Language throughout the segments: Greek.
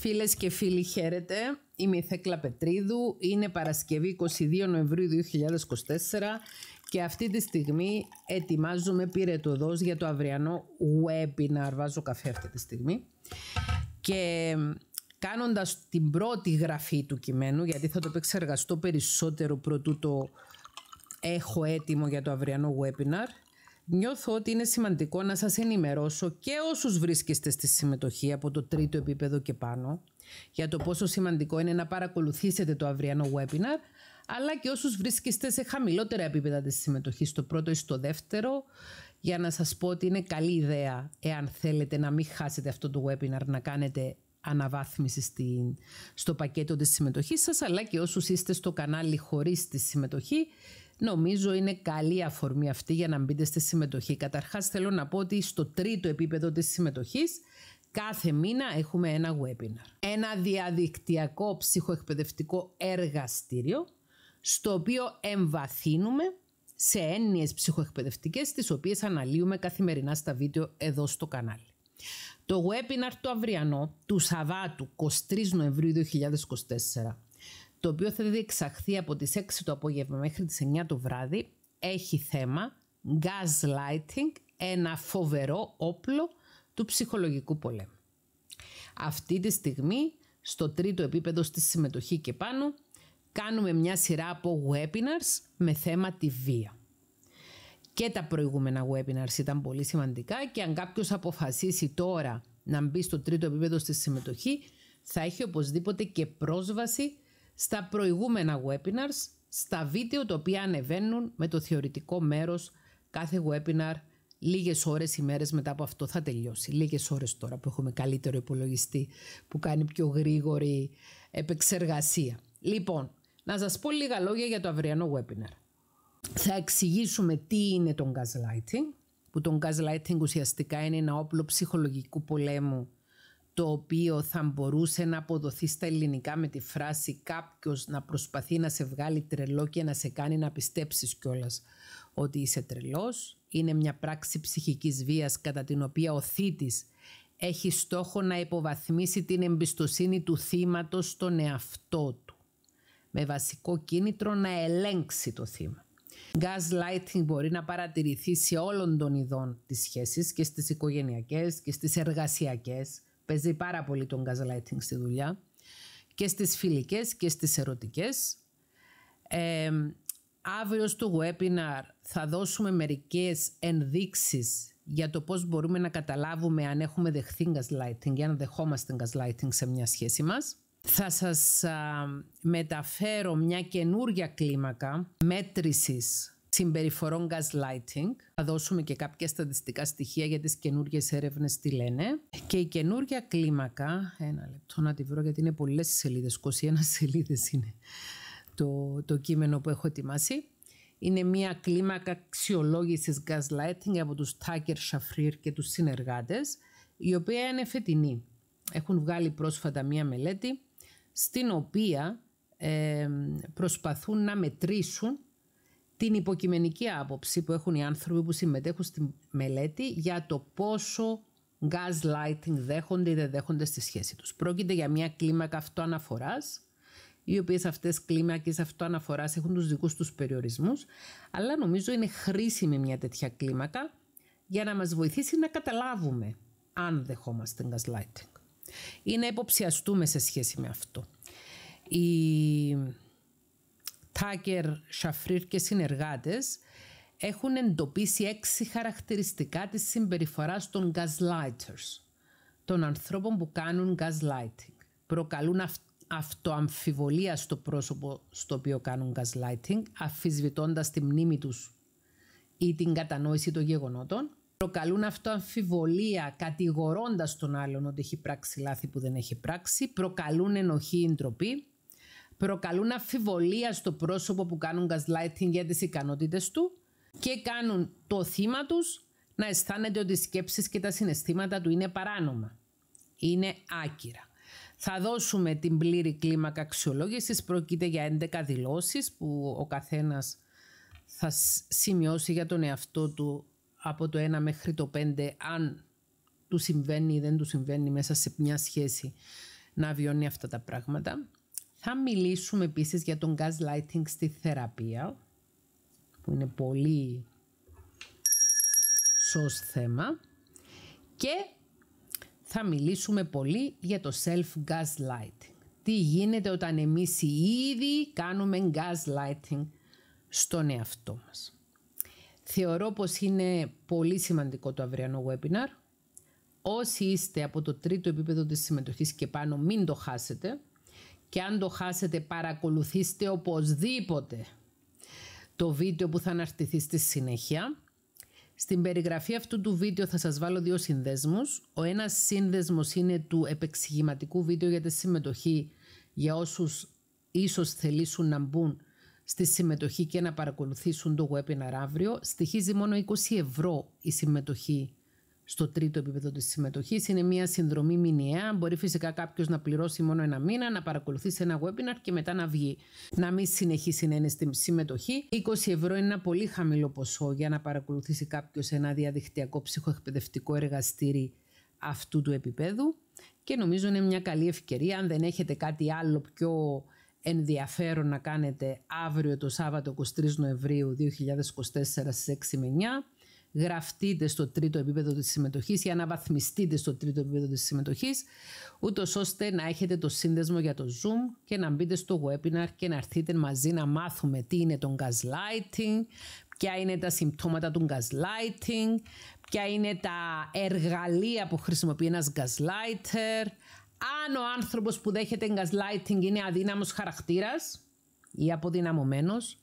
Φίλες και φίλοι χαίρετε, είμαι η Θέκλα Πετρίδου, είναι Παρασκευή 22 Νοεμβρίου 2024 και αυτή τη στιγμή ετοιμάζουμε πυρετοδός για το αυριανό webinar, βάζω καφέ αυτή τη στιγμή και κάνοντας την πρώτη γραφή του κειμένου, γιατί θα το επεξεργαστώ περισσότερο προτού το έχω έτοιμο για το αυριανό webinar, Νιώθω ότι είναι σημαντικό να σας ενημερώσω και όσους βρίσκεστε στη συμμετοχή από το τρίτο επίπεδο και πάνω για το πόσο σημαντικό είναι να παρακολουθήσετε το αυριανό webinar αλλά και όσους βρίσκεστε σε χαμηλότερα επίπεδα της συμμετοχής στο πρώτο ή στο δεύτερο για να σας πω ότι είναι καλή ιδέα εάν θέλετε να μην χάσετε αυτό το webinar να κάνετε αναβάθμιση στο πακέτο της συμμετοχής σας αλλά και όσους είστε στο κανάλι χωρίς τη συμμετοχή Νομίζω είναι καλή αφορμή αυτή για να μπείτε στη συμμετοχή. Καταρχάς θέλω να πω ότι στο τρίτο επίπεδο της συμμετοχής κάθε μήνα έχουμε ένα webinar. Ένα διαδικτυακό ψυχοεκπαιδευτικό εργαστήριο στο οποίο εμβαθύνουμε σε έννοιες ψυχοεκπαιδευτικές τις οποίες αναλύουμε καθημερινά στα βίντεο εδώ στο κανάλι. Το webinar το αυριανό του Σαββάτου 23 Νοεμβρίου 2024 το οποίο θα διεξαχθεί δηλαδή από τις 6 το απόγευμα μέχρι τις 9 το βράδυ, έχει θέμα gaslighting, ένα φοβερό όπλο του ψυχολογικού πολέμου. Αυτή τη στιγμή, στο τρίτο επίπεδο στη συμμετοχή και πάνω, κάνουμε μια σειρά από webinars με θέμα τη βία. Και τα προηγούμενα webinars ήταν πολύ σημαντικά και αν κάποιος αποφασίσει τώρα να μπει στο τρίτο επίπεδο στη συμμετοχή, θα έχει οπωσδήποτε και πρόσβαση στα προηγούμενα webinars, στα βίντεο τα οποία ανεβαίνουν με το θεωρητικό μέρος κάθε webinar λίγες ώρες, μέρες μετά από αυτό θα τελειώσει. Λίγες ώρες τώρα που έχουμε καλύτερο υπολογιστή που κάνει πιο γρήγορη επεξεργασία. Λοιπόν, να σας πω λίγα λόγια για το αυριανό webinar. Θα εξηγήσουμε τι είναι το gaslighting, που το gaslighting ουσιαστικά είναι ένα όπλο ψυχολογικού πολέμου το οποίο θα μπορούσε να αποδοθεί στα ελληνικά με τη φράση κάποιος να προσπαθεί να σε βγάλει τρελό και να σε κάνει να πιστέψεις κιόλας ότι είσαι τρελός. Είναι μια πράξη ψυχικής βίας κατά την οποία ο θήτης έχει στόχο να υποβαθμίσει την εμπιστοσύνη του θύματος στον εαυτό του με βασικό κίνητρο να ελέγξει το θύμα. Gaslighting μπορεί να παρατηρηθεί σε όλων των ειδών της σχέσης και στις οικογενειακές και στις εργασιακές Παίζει πάρα πολύ τον gaslighting στη δουλειά και στις φιλικές και στις ερωτικές. αύριο στο webinar θα δώσουμε μερικές ενδείξεις για το πώς μπορούμε να καταλάβουμε αν έχουμε δεχθεί gaslighting ή αν δεχόμαστε gaslighting σε μια σχέση μας. Θα σας μεταφέρω μια καινούρια κλίμακα μέτρησης συμπεριφορών gaslighting. Θα δώσουμε και κάποια στατιστικά στοιχεία για τις καινούργιες έρευνες τι λένε. Και η καινούργια κλίμακα, ένα λεπτό να τη βρω γιατί είναι πολλές σελίδες, 21 σελίδες είναι το, το κείμενο που έχω ετοιμάσει. Είναι μια κλίμακα αξιολόγησης gaslighting από τους Τάκερ Σαφρίρ και τους συνεργάτες, η οποία είναι φετινή. Έχουν βγάλει πρόσφατα μια μελέτη στην οποία ε, προσπαθούν να μετρήσουν την υποκειμενική άποψη που έχουν οι άνθρωποι που συμμετέχουν στη μελέτη για το πόσο gaslighting δέχονται ή δεν δέχονται στη σχέση τους. Πρόκειται για μια κλίμακα αυτοαναφοράς, οι οποίες αυτές κλίμακες αυτοαναφοράς έχουν τους δικούς τους περιορισμούς, αλλά νομίζω είναι χρήσιμη μια τέτοια κλίμακα για να μας βοηθήσει να καταλάβουμε αν δεχόμαστε gaslighting ή να υποψιαστούμε σε σχέση με αυτό. Η χάκερ, Σαφρίρ και συνεργάτες έχουν εντοπίσει έξι χαρακτηριστικά της συμπεριφοράς των gaslighters, των ανθρώπων που κάνουν gaslighting. Προκαλούν αυ αυτοαμφιβολία στο πρόσωπο στο οποίο κάνουν gaslighting, αφισβητώντας τη μνήμη τους ή την κατανόηση των γεγονότων. Προκαλούν αυτοαμφιβολία κατηγορώντας τον άλλον ότι έχει πράξει λάθη που δεν έχει πράξει. Προκαλούν ενοχή ή ντροπή προκαλούν αφιβολία στο πρόσωπο που κάνουν gaslighting για τις ικανότητες του και κάνουν το θύμα τους να αισθάνεται ότι οι σκέψεις και τα συναισθήματα του είναι παράνομα. Είναι άκυρα. Θα δώσουμε την πλήρη κλίμακα αξιολόγησης. Πρόκειται για 11 δηλώσεις που ο καθένας θα σημειώσει για τον εαυτό του από το 1 μέχρι το 5 αν του συμβαίνει ή δεν του συμβαίνει μέσα σε μια σχέση να βιώνει αυτά τα πράγματα. Θα μιλήσουμε επίσης για τον gaslighting στη θεραπεία, που είναι πολύ σως θέμα. Και θα μιλήσουμε πολύ για το self-gaslighting. Τι γίνεται όταν εμείς ήδη κάνουμε gaslighting στον εαυτό μας. Θεωρώ πως είναι πολύ σημαντικό το αυριανό webinar. Όσοι είστε από το τρίτο επίπεδο της συμμετοχής και πάνω μην το χάσετε και αν το χάσετε παρακολουθήστε οπωσδήποτε το βίντεο που θα αναρτηθεί στη συνέχεια. Στην περιγραφή αυτού του βίντεο θα σας βάλω δύο συνδέσμους. Ο ένας σύνδεσμος είναι του επεξηγηματικού βίντεο για τη συμμετοχή για όσους ίσως θελήσουν να μπουν στη συμμετοχή και να παρακολουθήσουν το webinar αύριο. Στοιχίζει μόνο 20 ευρώ η συμμετοχή στο τρίτο επίπεδο της συμμετοχής. Είναι μια συνδρομή μηνιαία. Μπορεί φυσικά κάποιος να πληρώσει μόνο ένα μήνα, να παρακολουθήσει ένα webinar και μετά να βγει. Να μην συνεχίσει να είναι στη συμμετοχή. 20 ευρώ είναι ένα πολύ χαμηλό ποσό για να παρακολουθήσει κάποιος ένα διαδικτυακό ψυχοεκπαιδευτικό εργαστήρι αυτού του επίπεδου. Και νομίζω είναι μια καλή ευκαιρία αν δεν έχετε κάτι άλλο πιο ενδιαφέρον να κάνετε αύριο το Σάββατο 23 Νοεμβρίου 2024 στις 6 με 9 γραφτείτε στο τρίτο επίπεδο της συμμετοχής ή αναβαθμιστείτε στο τρίτο επίπεδο της συμμετοχής, ούτως ώστε να έχετε το σύνδεσμο για το Zoom και να μπείτε στο webinar και να έρθετε μαζί να μάθουμε τι είναι το gaslighting, ποια είναι τα συμπτώματα του gaslighting, ποια είναι τα εργαλεία που χρησιμοποιεί ένας gaslighter, αν ο άνθρωπος που δέχεται gaslighting είναι αδύναμος χαρακτήρας ή αποδυναμωμένος,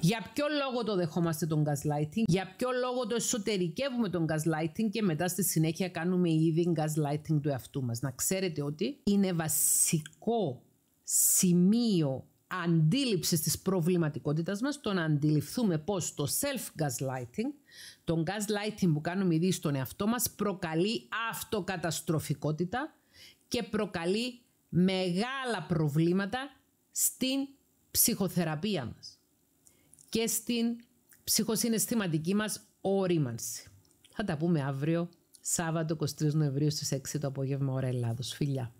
για ποιο λόγο το δεχόμαστε τον gaslighting, για ποιο λόγο το εσωτερικεύουμε τον gaslighting και μετά στη συνέχεια κάνουμε ήδη gaslighting του εαυτού μας. Να ξέρετε ότι είναι βασικό σημείο αντίληψης της προβληματικότητας μας, το να αντιληφθούμε πως το self-gaslighting, το gaslighting που κάνουμε ήδη στον εαυτό μας, προκαλεί αυτοκαταστροφικότητα και προκαλεί μεγάλα προβλήματα στην ψυχοθεραπεία μας και στην ψυχοσυναισθηματική μας ορίμανση. Θα τα πούμε αύριο, Σάββατο 23 Νοεμβρίου στις 6 το απόγευμα ώρα Ελλάδος. Φιλιά!